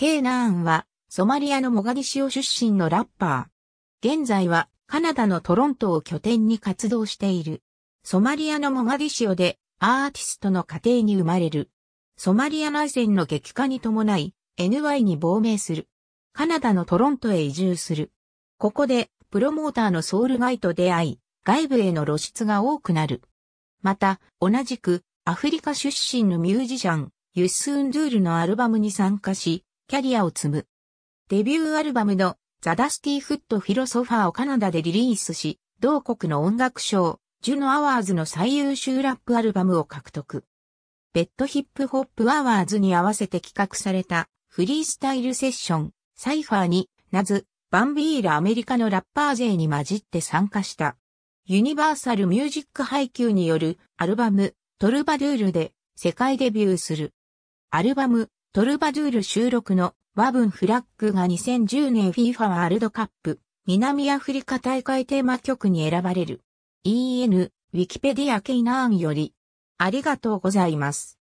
K ナーンは、ソマリアのモガディシオ出身のラッパー。現在は、カナダのトロントを拠点に活動している。ソマリアのモガディシオで、アーティストの家庭に生まれる。ソマリア内戦の激化に伴い、NY に亡命する。カナダのトロントへ移住する。ここで、プロモーターのソウルガイと出会い、外部への露出が多くなる。また、同じく、アフリカ出身のミュージシャン、ユッスーンドゥールのアルバムに参加し、キャリアを積む。デビューアルバムのザ・ダスティ・フット・フィロソファーをカナダでリリースし、同国の音楽賞、ジュノ・アワーズの最優秀ラップアルバムを獲得。ベッドヒップホップアワーズに合わせて企画されたフリースタイルセッション、サイファーに、ナズ、バンビーラアメリカのラッパー勢に混じって参加した。ユニバーサルミュージック配給によるアルバム、トルバドゥールで世界デビューする。アルバム、トルバドゥール収録の和文フラッグが2010年 FIFA ワールドカップ南アフリカ大会テーマ曲に選ばれる。EN、ウィキペディアケイナーンより。ありがとうございます。